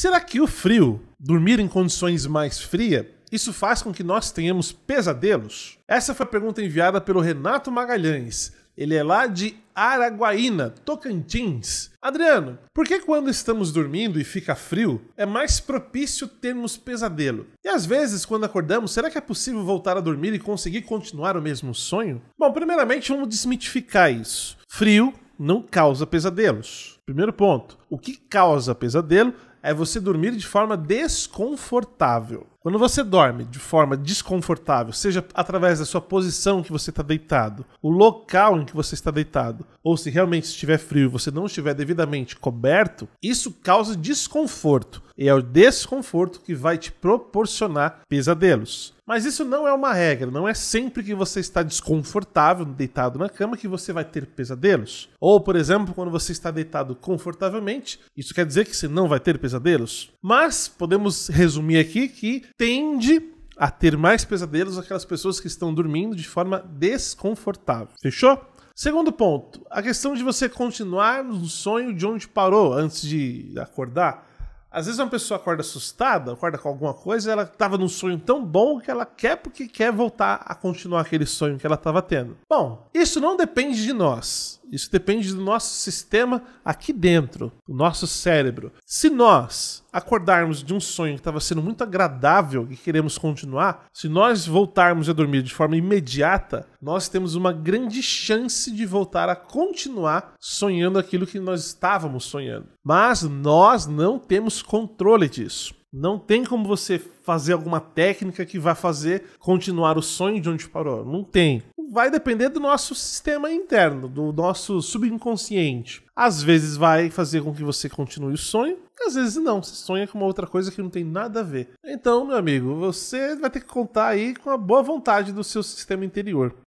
Será que o frio, dormir em condições mais frias, isso faz com que nós tenhamos pesadelos? Essa foi a pergunta enviada pelo Renato Magalhães. Ele é lá de Araguaína, Tocantins. Adriano, por que quando estamos dormindo e fica frio, é mais propício termos pesadelo? E às vezes, quando acordamos, será que é possível voltar a dormir e conseguir continuar o mesmo sonho? Bom, primeiramente vamos desmitificar isso. Frio não causa pesadelos. Primeiro ponto. O que causa pesadelo é você dormir de forma desconfortável. Quando você dorme de forma desconfortável, seja através da sua posição que você está deitado, o local em que você está deitado, ou se realmente estiver frio e você não estiver devidamente coberto, isso causa desconforto. E é o desconforto que vai te proporcionar pesadelos. Mas isso não é uma regra, não é sempre que você está desconfortável, deitado na cama, que você vai ter pesadelos. Ou, por exemplo, quando você está deitado confortavelmente, isso quer dizer que você não vai ter pesadelos pesadelos. Mas podemos resumir aqui que tende a ter mais pesadelos aquelas pessoas que estão dormindo de forma desconfortável. Fechou? Segundo ponto, a questão de você continuar no sonho de onde parou antes de acordar. Às vezes uma pessoa acorda assustada, acorda com alguma coisa, ela estava num sonho tão bom que ela quer porque quer voltar a continuar aquele sonho que ela estava tendo. Bom, isso não depende de nós. Isso depende do nosso sistema aqui dentro, do nosso cérebro. Se nós acordarmos de um sonho que estava sendo muito agradável e queremos continuar, se nós voltarmos a dormir de forma imediata, nós temos uma grande chance de voltar a continuar sonhando aquilo que nós estávamos sonhando. Mas nós não temos controle disso. Não tem como você fazer alguma técnica que vá fazer continuar o sonho de onde parou. Não tem vai depender do nosso sistema interno, do nosso subconsciente. Às vezes vai fazer com que você continue o sonho, às vezes não, você sonha com uma outra coisa que não tem nada a ver. Então, meu amigo, você vai ter que contar aí com a boa vontade do seu sistema interior.